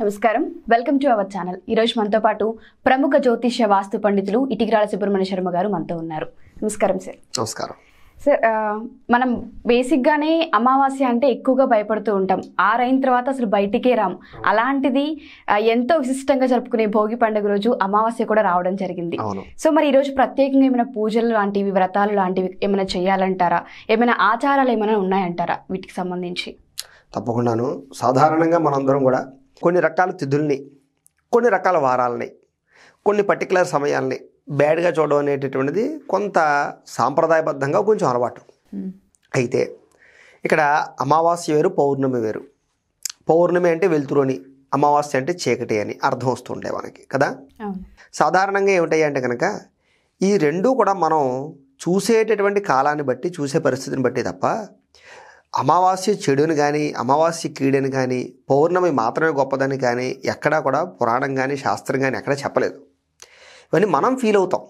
నమస్కారం welcome to our channel ఈరోజు మనతో పాటు ప్రముఖ జ్యోతిష్య వాస్తు పండితులు ఇటిగిరాల సుబ్రహ్మణ్య శర్మ గారు మనతో ఉన్నారు నమస్కారం సార్ నమస్కారం సార్ మనం బేసిక్గానే అమావాస్య అంటే ఎక్కువగా భయపడుతూ ఉంటాం ఆరైన తర్వాత అసలు బయటికే రాం అలాంటిది ఎంతో విశిష్టంగా జరుపుకునే భోగి పండుగ రోజు అమావాస్య కూడా రావడం జరిగింది సో మరి ఈరోజు ప్రత్యేకంగా ఏమైనా పూజలు లాంటివి వ్రతాలు లాంటివి ఏమైనా చేయాలంటారా ఏమైనా ఆచారాలు ఏమైనా ఉన్నాయంటారా వీటికి సంబంధించి తప్పకుండాను సాధారణంగా మనందరం కూడా కొన్ని రకాల తిథుల్ని కొన్ని రకాల వారాలని కొన్ని పర్టికులర్ సమయాల్ని బ్యాడ్గా చూడడం అనేటటువంటిది కొంత సాంప్రదాయబద్ధంగా కొంచెం అలవాటు అయితే ఇక్కడ అమావాస్య వేరు పౌర్ణమి వేరు పౌర్ణమి అంటే వెలుతురు అని అమావాస్య అంటే చీకటి అని అర్థం వస్తుండే మనకి కదా సాధారణంగా ఏమిటాయి అంటే కనుక ఈ రెండూ కూడా మనం చూసేటటువంటి కాలాన్ని బట్టి చూసే పరిస్థితిని బట్టి తప్ప అమావాస్య చెడుని కానీ అమావాస్య కీడని కానీ పౌర్ణమి మాత్రమే గొప్పదని కానీ ఎక్కడా కూడా పురాణం కానీ శాస్త్రం కానీ ఎక్కడ చెప్పలేదు ఇవన్నీ మనం ఫీల్ అవుతాం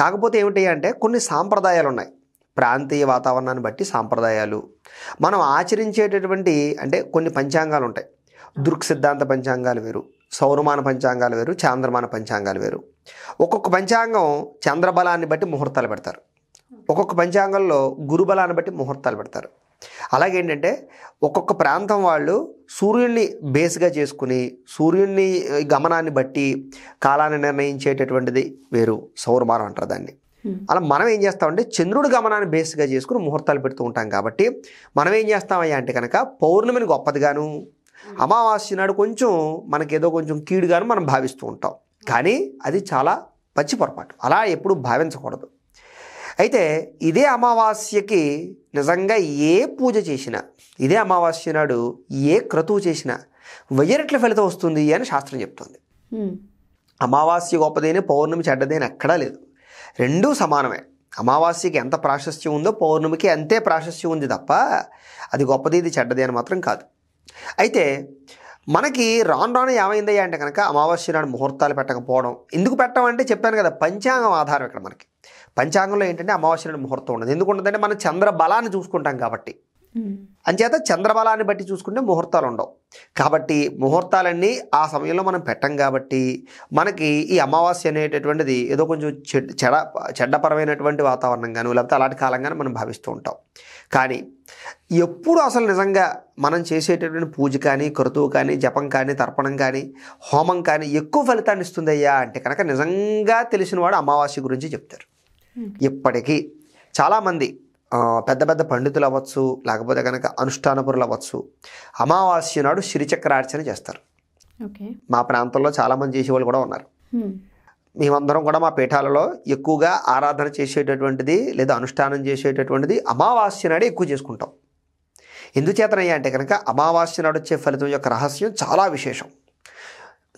కాకపోతే ఏమిటి అంటే కొన్ని సాంప్రదాయాలు ఉన్నాయి ప్రాంతీయ వాతావరణాన్ని బట్టి సాంప్రదాయాలు మనం ఆచరించేటటువంటి అంటే కొన్ని పంచాంగాలు ఉంటాయి దృక్ సిద్ధాంత పంచాంగాలు వేరు సౌరమాన పంచాంగాలు వేరు చాంద్రమాన పంచాంగాలు వేరు ఒక్కొక్క పంచాంగం చంద్రబలాన్ని బట్టి ముహూర్తాలు పెడతారు ఒక్కొక్క పంచాంగంలో గురుబలాన్ని బట్టి ముహూర్తాలు పెడతారు అలాగే ఏంటంటే ఒక్కొక్క ప్రాంతం వాళ్ళు సూర్యుడిని బేస్గా చేసుకుని సూర్యుడిని గమనాన్ని బట్టి కాలాన్ని నిర్ణయించేటటువంటిది వేరు సౌరమానం అంటారు దాన్ని అలా మనం ఏం చేస్తామంటే చంద్రుడి గమనాన్ని బేస్గా చేసుకుని ముహూర్తాలు పెడుతూ ఉంటాం కాబట్టి మనం ఏం చేస్తామయ్యా అంటే కనుక పౌర్ణమిని గొప్పదిగాను అమావాస్య నాడు కొంచెం మనకి ఏదో కొంచెం కీడుగాను మనం భావిస్తూ ఉంటాం కానీ అది చాలా పచ్చి పొరపాటు అలా ఎప్పుడు భావించకూడదు అయితే ఇదే అమావాస్యకి నిజంగా ఏ పూజ చేసినా ఇదే అమావాస్య నాడు ఏ క్రతువు చేసినా వెయ్యరెట్ల ఫలితం వస్తుంది అని శాస్త్రం చెప్తుంది అమావాస్య గొప్పదేనే పౌర్ణమి చెడ్డదైన ఎక్కడా లేదు రెండూ సమానమే అమావాస్యకి ఎంత ప్రాశస్త్యం ఉందో పౌర్ణమికి అంతే ప్రాశస్త్యం ఉంది తప్ప అది గొప్పది ఇది చెడ్డది అని మాత్రం కాదు అయితే మనకి రాను రాను ఏమైందయ్యా అంటే కనుక అమావాస్య నాడు ముహూర్తాలు పెట్టకపోవడం ఎందుకు పెట్టమంటే చెప్పాను కదా పంచాంగం ఆధారం ఇక్కడ మనకి పంచాంగంలో ఏంటంటే అమావాస్య నాడు ముహూర్తం ఉండదు ఎందుకు ఉండదంటే మనం చంద్ర బలాన్ని చూసుకుంటాం కాబట్టి అంచేత చంద్రబలాన్ని బట్టి చూసుకుంటే ముహూర్తాలు ఉండవు కాబట్టి ముహూర్తాలన్నీ ఆ సమయంలో మనం పెట్టం కాబట్టి మనకి ఈ అమావాస్య అనేటటువంటిది ఏదో కొంచెం చెడ చెడ్డపరమైనటువంటి వాతావరణం కానీ లేకపోతే అలాంటి కాలం కానీ మనం భావిస్తూ ఉంటాం కానీ ఎప్పుడు అసలు నిజంగా మనం చేసేటటువంటి పూజ కానీ క్రతువు కానీ జపం కానీ తర్పణం కానీ హోమం కానీ ఎక్కువ ఫలితాన్ని ఇస్తుందయ్యా అంటే కనుక నిజంగా తెలిసిన వాడు అమావాస్య గురించి చెప్తారు ఇప్పటికీ చాలామంది పెద్ద పెద్ద పండితులు అవ్వచ్చు లేకపోతే కనుక అనుష్ఠానపురులు అవ్వచ్చు అమావాస్య నాడు శిరిచక్రార్చన చేస్తారు మా ప్రాంతంలో చాలామంది చేసేవాళ్ళు కూడా ఉన్నారు మేమందరం కూడా మా పీఠాలలో ఎక్కువగా ఆరాధన చేసేటటువంటిది లేదా అనుష్ఠానం చేసేటటువంటిది అమావాస్య నాడే ఎక్కువ చేసుకుంటాం ఎందుచేతనయ్యా అంటే కనుక అమావాస్య నాడు వచ్చే ఫలితం యొక్క రహస్యం చాలా విశేషం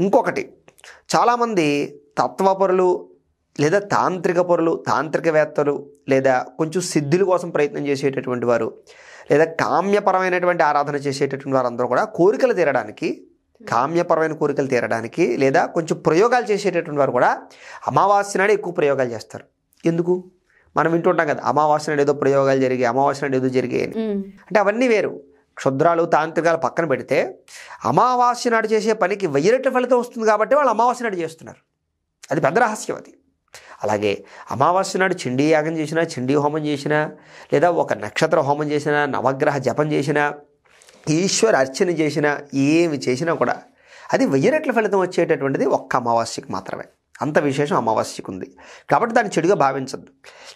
ఇంకొకటి చాలామంది తత్వపరులు లేదా తాంత్రిక పొరలు తాంత్రికవేత్తలు లేదా కొంచెం సిద్ధుల కోసం ప్రయత్నం చేసేటటువంటి వారు లేదా కామ్యపరమైనటువంటి ఆరాధన చేసేటటువంటి వారందరూ కూడా కోరికలు తీరడానికి కామ్యపరమైన కోరికలు తీరడానికి లేదా కొంచెం ప్రయోగాలు చేసేటటువంటి వారు కూడా అమావాస్య నాడు ఎక్కువ ప్రయోగాలు చేస్తారు ఎందుకు మనం వింటుంటాం కదా అమావాస్య నాడు ఏదో ప్రయోగాలు జరిగాయి అమావాస్య నాడు ఏదో జరిగాయి అంటే అవన్నీ వేరు క్షుద్రాలు తాంత్రికాలు పక్కన పెడితే అమావాస్య నాడు చేసే పనికి వెయ్యి ఫలితం వస్తుంది కాబట్టి వాళ్ళు అమావాస్య నాడు చేస్తున్నారు అది పెద్ద రహస్యం అది అలాగే అమావాస్య నాడు చిండీ యాగం చేసినా చిండీ హోమం చేసినా లేదా ఒక నక్షత్ర హోమం చేసినా నవగ్రహ జపం చేసినా ఈశ్వర అర్చన చేసినా ఏమి చేసినా కూడా అది వెయ్యి రెట్ల ఫలితం వచ్చేటటువంటిది ఒక్క అమావాస్యకి మాత్రమే అంత విశేషం అమావాస్యకు ఉంది కాబట్టి దాన్ని చెడుగా భావించద్దు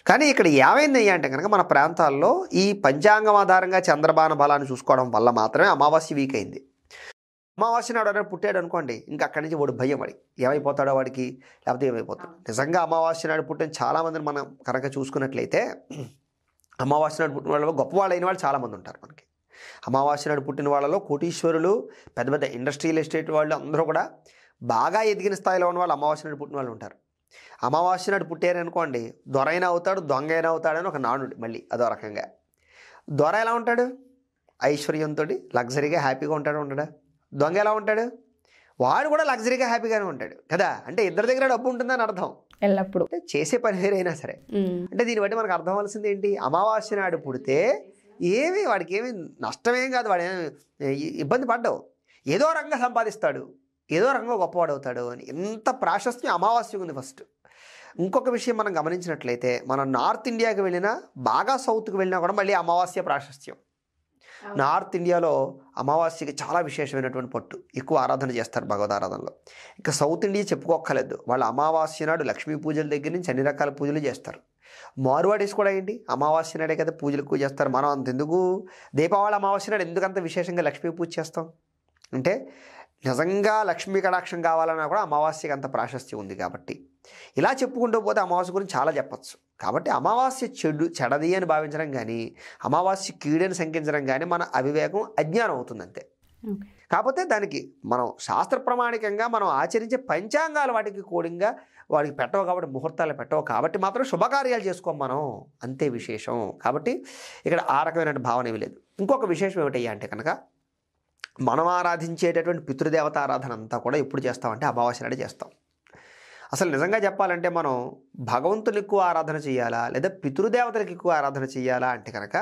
కానీ ఇక్కడ ఏమైందయ్యా అంటే కనుక మన ప్రాంతాల్లో ఈ పంచాంగం ఆధారంగా చంద్రబాణ బలాన్ని చూసుకోవడం వల్ల మాత్రమే అమావాస్య వీక్ అయింది మా నాడు అనేది పుట్టాడు అనుకోండి ఇంకా అక్కడి నుంచి వాడు భయం వాడి ఏమైపోతాడో వాడికి లేకపోతే ఏమైపోతాడు నిజంగా అమావాస్య నాడు పుట్టిన చాలామందిని మనం కనుక చూసుకున్నట్లయితే అమావాస్య నాడు పుట్టిన వాళ్ళు గొప్ప వాళ్ళు అయిన వాళ్ళు చాలామంది ఉంటారు మనకి అమావాస్య నాడు పుట్టిన వాళ్ళలో కోటీశ్వరులు పెద్ద పెద్ద ఇండస్ట్రియల్ ఎస్టేట్ వాళ్ళు అందరూ కూడా బాగా ఎదిగిన స్థాయిలో ఉన్న వాళ్ళు అమావాస్య నాడు పుట్టిన వాళ్ళు ఉంటారు అమావాస్య నాడు పుట్టారనుకోండి దొరైనా అవుతాడు దొంగ అయినా అవుతాడని ఒక నానుడు మళ్ళీ అదో రకంగా దొర ఎలా ఉంటాడు ఐశ్వర్యంతో లగ్జరీగా హ్యాపీగా ఉంటాడు ఉండడా దొంగ ఎలా ఉంటాడు వాడు కూడా లగ్జరీగా హ్యాపీగానే ఉంటాడు కదా అంటే ఇద్దరి దగ్గర డబ్బు ఉంటుందని అర్థం ఎల్లప్పుడు చేసే పని వేరైనా సరే అంటే దీన్ని బట్టి మనకు అర్థం అవ్వాల్సింది ఏంటి అమావాస్య నాడు పుడితే ఏమీ వాడికి ఏమీ నష్టమేం కాదు వాడు ఇబ్బంది పడ్డావు ఏదో రంగ సంపాదిస్తాడు ఏదో రంగం గొప్పవాడవుతాడు అని ఎంత ప్రాశస్త్యం అమావాస్య ఉంది ఫస్ట్ ఇంకొక విషయం మనం గమనించినట్లయితే మనం నార్త్ ఇండియాకి వెళ్ళినా బాగా సౌత్కి వెళ్ళినా కూడా మళ్ళీ అమావాస్య ప్రాశస్త్యం నార్త్ ఇండియాలో అమావాస్యకి చాలా విశేషమైనటువంటి పట్టు ఎక్కువ ఆరాధన చేస్తారు భగవద్ ఆరాధనలో ఇంకా సౌత్ ఇండియా చెప్పుకోక్కర్లేదు వాళ్ళు అమావాస్య నాడు లక్ష్మీ పూజల దగ్గర నుంచి అన్ని రకాల పూజలు చేస్తారు మారువాడీస్ కూడా ఏంటి అమావాస్య నాడే కదా పూజలు ఎక్కువ చేస్తారు మనం అంతెందుకు దీపావళి అమావాస్య నాడు ఎందుకంత విశేషంగా లక్ష్మీ పూజ చేస్తాం అంటే నిజంగా లక్ష్మీ కటాక్షం కావాలన్నా కూడా అమావాస్యకి అంత ప్రాశస్తి ఉంది కాబట్టి ఇలా చెప్పుకుంటూ పోతే అమావాస్య గురించి చాలా చెప్పచ్చు కాబట్టి అమావాస్య చెడు చెడది అని భావించడం కానీ అమావాస్య కీడని శంకించడం కానీ మన అవివేకం అజ్ఞానం అవుతుంది అంతే కాకపోతే దానికి మనం శాస్త్ర ప్రామాణికంగా మనం ఆచరించే పంచాంగాలు వాటికి కూడంగా వాడికి పెట్టవు కాబట్టి ముహూర్తాలు పెట్టవు కాబట్టి మాత్రం శుభకార్యాలు చేసుకోం మనం అంతే విశేషం కాబట్టి ఇక్కడ ఆ రకమైనటువంటి భావన ఏమి లేదు ఇంకొక విశేషం ఏమిటయ్యా అంటే కనుక మనం ఆరాధించేటటువంటి పితృదేవత ఆరాధన అంతా కూడా ఎప్పుడు చేస్తామంటే అమావాస్య నాడే చేస్తాం అసలు నిజంగా చెప్పాలంటే మనం భగవంతుని ఎక్కువ ఆరాధన చేయాలా లేదా పితృదేవతలకు ఎక్కువ ఆరాధన చేయాలా అంటే కనుక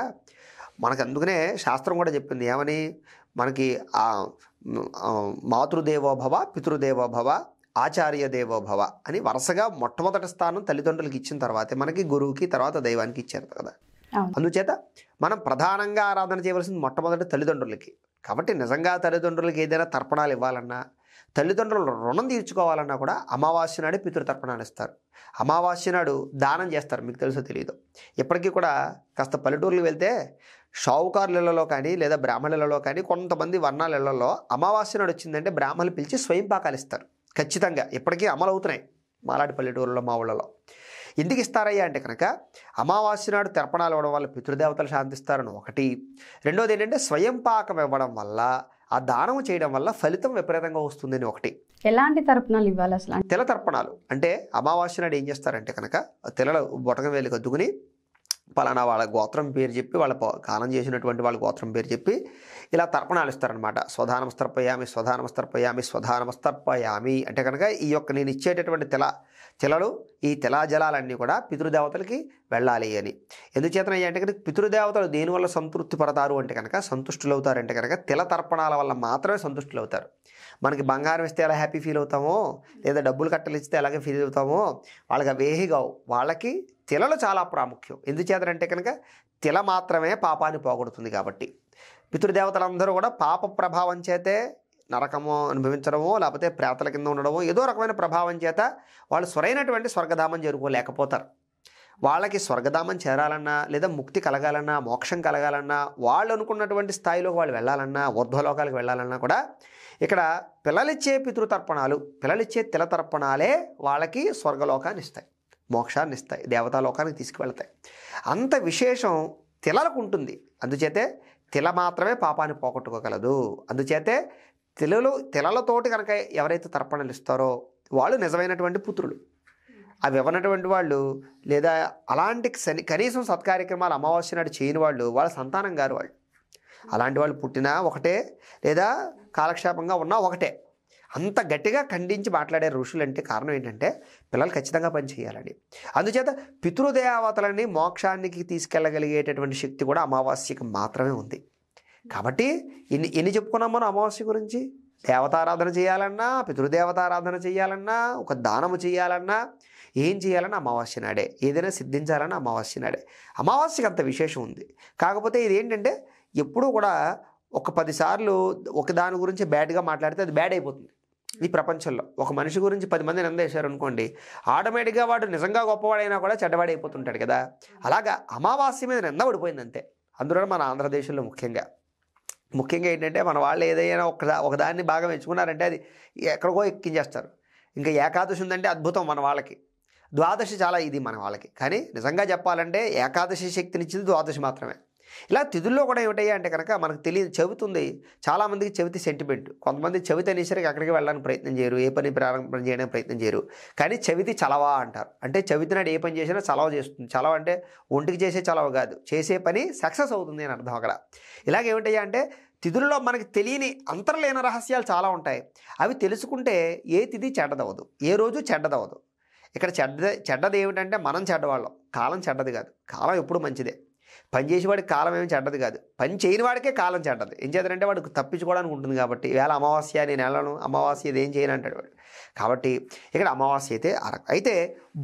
మనకు అందుకనే శాస్త్రం కూడా చెప్పింది ఏమని మనకి మాతృదేవోభవ పితృదేవోభవ ఆచార్య దేవోభవ అని వరుసగా మొట్టమొదటి స్థానం తల్లిదండ్రులకు ఇచ్చిన తర్వాతే మనకి గురువుకి తర్వాత దైవానికి ఇచ్చారు కదా అందుచేత మనం ప్రధానంగా ఆరాధన చేయవలసింది మొట్టమొదటి తల్లిదండ్రులకి కాబట్టి నిజంగా తల్లిదండ్రులకి ఏదైనా తర్పణాలు ఇవ్వాలన్నా తల్లిదండ్రులు రుణం తీర్చుకోవాలన్నా కూడా అమావాస్య నాడు పితృతర్పణాలు ఇస్తారు అమావాస్య నాడు దానం చేస్తారు మీకు తెలుసో తెలియదు ఇప్పటికీ కూడా కాస్త పల్లెటూర్లు వెళ్తే షావుకారులలో కానీ లేదా బ్రాహ్మణులలో కానీ కొంతమంది వర్ణాలలో అమావాస్య నాడు వచ్చిందంటే బ్రాహ్మణులు పిలిచి స్వయం పాకాలు ఇస్తారు ఖచ్చితంగా ఇప్పటికీ అమలు అవుతున్నాయి మాలాడి పల్లెటూరులో మా ఊళ్ళలో ఎందుకు ఇస్తారయ్యా అంటే కనుక అమావాస్య నాడు తర్పణాలు ఇవ్వడం వల్ల పితృదేవతలు శాంతిస్తారని ఒకటి రెండోది ఏంటంటే స్వయం పాకం ఇవ్వడం వల్ల ఆ దానం చేయడం వల్ల ఫలితం విపరీతంగా వస్తుందని ఒకటి ఎలాంటి తర్పణాలు ఇవ్వాలి అసలు తెల తర్పణాలు అంటే అమావాస్య నాడు ఏం చేస్తారంటే కనుక తెలలో బొటకం వేలు కద్దుకుని పలానా వాళ్ళ గోత్రం పేరు చెప్పి వాళ్ళ కాలం చేసినటువంటి వాళ్ళ గోత్రం పేరు చెప్పి ఇలా తర్పణాలు ఇస్తారనమాట స్వధానమస్తర్పయామి స్వధానమస్తర్పయామి స్వధానమస్తర్పయామి అంటే కనుక ఈ యొక్క నేను ఇచ్చేటటువంటి తెల తెలలు ఈ జలాలన్నీ కూడా పితృదేవతలకి వెళ్ళాలి అని ఎందుచేతనయ్యా అంటే కనుక పితృదేవతలు దేనివల్ల సంతృప్తి పడతారు అంటే కనుక అవుతారు అంటే కనుక తిల తర్పణాల వల్ల మాత్రమే అవుతారు మనకి బంగారం ఇస్తే ఎలా హ్యాపీ ఫీల్ అవుతామో లేదా డబ్బులు కట్టలు ఇస్తే ఎలాగే ఫీల్ అవుతామో వాళ్ళకి వేహిగా వాళ్ళకి తిలలు చాలా ప్రాముఖ్యం ఎందుచేతనంటే కనుక తిల మాత్రమే పాపాన్ని పోగొడుతుంది కాబట్టి పితృదేవతలందరూ కూడా పాప ప్రభావం చేతే నరకము అనుభవించడమో లేకపోతే ప్రేతల కింద ఉండడమో ఏదో రకమైన ప్రభావం చేత వాళ్ళు సరైనటువంటి స్వర్గధామం చేరుకోలేకపోతారు వాళ్ళకి స్వర్గధామం చేరాలన్నా లేదా ముక్తి కలగాలన్నా మోక్షం కలగాలన్నా వాళ్ళు అనుకున్నటువంటి స్థాయిలో వాళ్ళు వెళ్ళాలన్నా ఊర్ధ్వలోకాలకు వెళ్ళాలన్నా కూడా ఇక్కడ పిల్లలిచ్చే పితృతర్పణాలు పిల్లలిచ్చే తిలతర్పణాలే వాళ్ళకి స్వర్గలోకాన్ని ఇస్తాయి మోక్షాన్ని ఇస్తాయి దేవతాలోకానికి తీసుకువెళతాయి అంత విశేషం తిలలకు ఉంటుంది అందుచేతే తిల మాత్రమే పాపాన్ని పోగొట్టుకోగలదు అందుచేతే తిలలు తిలలతోటి కనుక ఎవరైతే తర్పణలు ఇస్తారో వాళ్ళు నిజమైనటువంటి పుత్రులు అవి ఇవ్వనటువంటి వాళ్ళు లేదా అలాంటి శని కనీసం సత్కార్యక్రమాలు అమావాస్య నాడు చేయని వాళ్ళు వాళ్ళ సంతానం గారు వాళ్ళు అలాంటి వాళ్ళు పుట్టినా ఒకటే లేదా కాలక్షేపంగా ఉన్నా ఒకటే అంత గట్టిగా ఖండించి మాట్లాడే ఋషులు అంటే కారణం ఏంటంటే పిల్లలు ఖచ్చితంగా పనిచేయాలని అందుచేత పితృదేవతలని మోక్షానికి తీసుకెళ్ళగలిగేటటువంటి శక్తి కూడా అమావాస్యకి మాత్రమే ఉంది కాబట్టి ఎన్ని ఎన్ని చెప్పుకున్నాం మనం అమావాస్య గురించి దేవతారాధన చేయాలన్నా పితృదేవతారాధన చేయాలన్నా ఒక దానము చేయాలన్నా ఏం చేయాలన్నా అమావాస్య నాడే ఏదైనా సిద్ధించాలన్నా అమావాస్య నాడే అమావాస్యకి అంత విశేషం ఉంది కాకపోతే ఇది ఏంటంటే ఎప్పుడూ కూడా ఒక పదిసార్లు ఒక దాని గురించి బ్యాడ్గా మాట్లాడితే అది బ్యాడ్ అయిపోతుంది ఈ ప్రపంచంలో ఒక మనిషి గురించి పది మంది నిందేశారు అనుకోండి ఆటోమేటిక్గా వాడు నిజంగా గొప్పవాడైనా కూడా చెడ్డవాడైపోతుంటాడు కదా అలాగా అమావాస్య మీద నింద పడిపోయింది అంతే అందులో మన ఆంధ్రదేశంలో ముఖ్యంగా ముఖ్యంగా ఏంటంటే మన వాళ్ళు ఏదైనా ఒక ఒకదాన్ని బాగా మెచ్చుకున్నారంటే అది ఎక్కడికో ఎక్కించేస్తారు ఇంకా ఏకాదశి ఉందంటే అద్భుతం మన వాళ్ళకి ద్వాదశి చాలా ఇది మన వాళ్ళకి కానీ నిజంగా చెప్పాలంటే ఏకాదశి శక్తినిచ్చింది ద్వాదశి మాత్రమే ఇలా తిథుల్లో కూడా ఏమిటయ్యా అంటే కనుక మనకు తెలియదు చెబుతుంది చాలామందికి చెబితే సెంటిమెంట్ కొంతమంది చెబితే అనేసరికి అక్కడికి వెళ్ళడానికి ప్రయత్నం చేయరు ఏ పని ప్రారంభం చేయడానికి ప్రయత్నం చేయరు కానీ చవితి చలవా అంటారు అంటే చవితినాడు నాడు ఏ పని చేసినా చలవ చేస్తుంది చలవ అంటే ఒంటికి చేసే చలవ కాదు చేసే పని సక్సెస్ అవుతుంది అని అర్థం అక్కడ ఇలాగేమిటయ్యా అంటే తిథుల్లో మనకి తెలియని అంతర్లేని రహస్యాలు చాలా ఉంటాయి అవి తెలుసుకుంటే ఏ తిథి చెడ్డదవదు ఏ రోజు చెడ్డదవదు ఇక్కడ చెడ్డ చెడ్డది ఏమిటంటే మనం చెడ్డవాళ్ళం కాలం చెడ్డది కాదు కాలం ఎప్పుడు మంచిదే పని చేసేవాడికి కాలం ఏమి చెడ్డది కాదు పని చేయని వాడికే కాలం చెడ్డది ఏం చేద్దరంటే వాడికి తప్పించుకోవడానికి ఉంటుంది కాబట్టి ఈవేళ అమావాస్య నేను వెళ్ళను అమావాస్య ఏం చేయను అంటాడు వాడు కాబట్టి ఇక్కడ అమావాస్య అయితే అయితే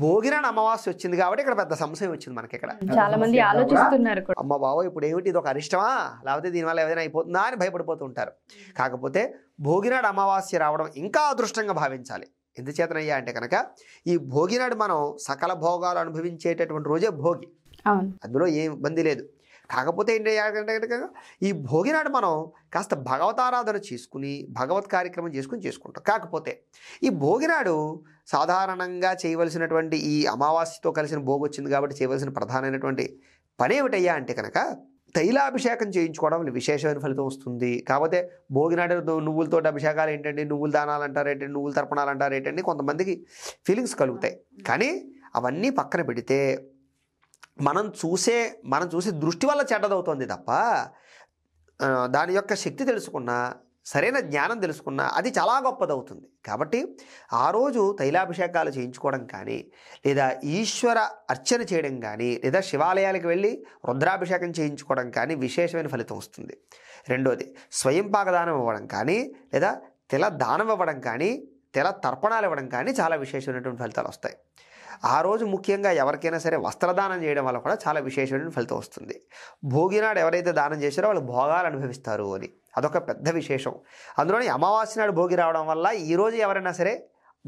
భోగినాడు అమావాస్య వచ్చింది కాబట్టి ఇక్కడ పెద్ద సంశయం వచ్చింది మనకి ఇక్కడ చాలా మంది ఆలోచిస్తున్నారు అమ్మ బావ ఇప్పుడు ఏమిటి ఇది ఒక అరిష్టమా లేకపోతే దీనివల్ల ఏదైనా అయిపోతుందా అని భయపడిపోతుంటారు కాకపోతే భోగినాడు అమావాస్య రావడం ఇంకా అదృష్టంగా భావించాలి ఎందుచేతనయ్యా అంటే కనుక ఈ భోగినాడు మనం సకల భోగాలు అనుభవించేటటువంటి రోజే భోగి అందులో ఏం ఇబ్బంది లేదు కాకపోతే ఏంటంటే ఈ భోగినాడు మనం కాస్త భగవతారాధన చేసుకుని భగవత్ కార్యక్రమం చేసుకుని చేసుకుంటాం కాకపోతే ఈ భోగినాడు సాధారణంగా చేయవలసినటువంటి ఈ అమావాస్యతో కలిసిన భోగి వచ్చింది కాబట్టి చేయవలసిన ప్రధానమైనటువంటి పని ఏమిటయ్యా అంటే కనుక తైలాభిషేకం చేయించుకోవడం విశేషమైన ఫలితం వస్తుంది కాకపోతే భోగినాడు నువ్వులతో అభిషేకాలు ఏంటండి నువ్వులు దానాలు అంటారు ఏంటండి నువ్వులు తర్పణాలు అంటారు ఏంటండి కొంతమందికి ఫీలింగ్స్ కలుగుతాయి కానీ అవన్నీ పక్కన పెడితే మనం చూసే మనం చూసే దృష్టి వల్ల చెడ్డదవుతుంది తప్ప దాని యొక్క శక్తి తెలుసుకున్నా సరైన జ్ఞానం తెలుసుకున్నా అది చాలా గొప్పదవుతుంది కాబట్టి ఆ రోజు తైలాభిషేకాలు చేయించుకోవడం కానీ లేదా ఈశ్వర అర్చన చేయడం కానీ లేదా శివాలయాలకు వెళ్ళి రుద్రాభిషేకం చేయించుకోవడం కానీ విశేషమైన ఫలితం వస్తుంది రెండోది స్వయం పాకదానం ఇవ్వడం కానీ లేదా తెల దానం ఇవ్వడం కానీ తెల తర్పణాలు ఇవ్వడం కానీ చాలా విశేషమైనటువంటి ఫలితాలు వస్తాయి ఆ రోజు ముఖ్యంగా ఎవరికైనా సరే వస్త్రదానం చేయడం వల్ల కూడా చాలా విశేషమైన ఫలితం వస్తుంది భోగినాడు ఎవరైతే దానం చేశారో వాళ్ళు భోగాలు అనుభవిస్తారు అని అదొక పెద్ద విశేషం అందులోని అమావాస్య నాడు భోగి రావడం వల్ల ఈరోజు ఎవరైనా సరే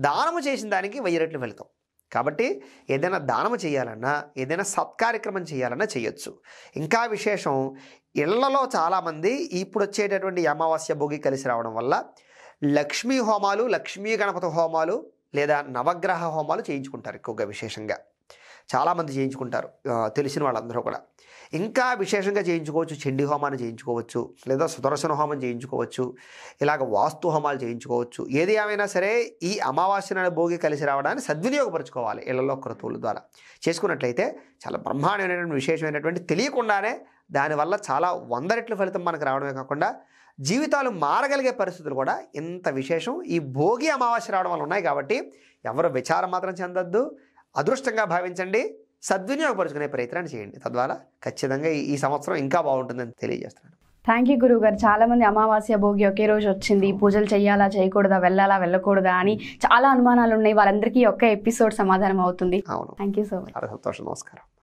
దానము చేసిన దానికి వెయ్యి రెట్లు ఫలితం కాబట్టి ఏదైనా దానము చేయాలన్నా ఏదైనా సత్కార్యక్రమం చేయాలన్నా చేయొచ్చు ఇంకా విశేషం ఇళ్లలో చాలామంది ఇప్పుడు వచ్చేటటువంటి అమావాస్య భోగి కలిసి రావడం వల్ల లక్ష్మీ హోమాలు లక్ష్మీ గణపతి హోమాలు లేదా నవగ్రహ హోమాలు చేయించుకుంటారు ఎక్కువగా విశేషంగా చాలామంది చేయించుకుంటారు తెలిసిన వాళ్ళందరూ కూడా ఇంకా విశేషంగా చేయించుకోవచ్చు చెండి హోమాన్ని చేయించుకోవచ్చు లేదా సుదర్శన హోమం చేయించుకోవచ్చు ఇలాగ వాస్తు హోమాలు చేయించుకోవచ్చు ఏది ఏమైనా సరే ఈ అమావాస్య నాడు భోగి కలిసి రావడాన్ని సద్వినియోగపరచుకోవాలి ఇళ్లలో క్రతువుల ద్వారా చేసుకున్నట్లయితే చాలా బ్రహ్మాండమైనటువంటి విశేషమైనటువంటి తెలియకుండానే దానివల్ల చాలా వంద రెట్ల ఫలితం మనకు రావడమే కాకుండా జీవితాలు మారగలిగే పరిస్థితులు కూడా ఇంత విశేషం ఈ భోగి అమావాస్య రావడం వల్ల ఉన్నాయి కాబట్టి ఎవరు విచారం మాత్రం చెందొద్దు అదృష్టంగా భావించండి సద్వినియోగపరుచుకునే ప్రయత్నాన్ని చేయండి తద్వారా ఖచ్చితంగా ఈ సంవత్సరం ఇంకా బాగుంటుందని తెలియజేస్తున్నాను థ్యాంక్ యూ గురువు గారు చాలామంది అమావాస్య భోగి ఒకే రోజు వచ్చింది పూజలు చేయాలా చేయకూడదా వెళ్ళాలా వెళ్ళకూడదా అని చాలా అనుమానాలు ఉన్నాయి వాళ్ళందరికీ ఒక్క ఎపిసోడ్ సమాధానం అవుతుంది అవును థ్యాంక్ యూ సో మచ్ సంతోషం నమస్కారం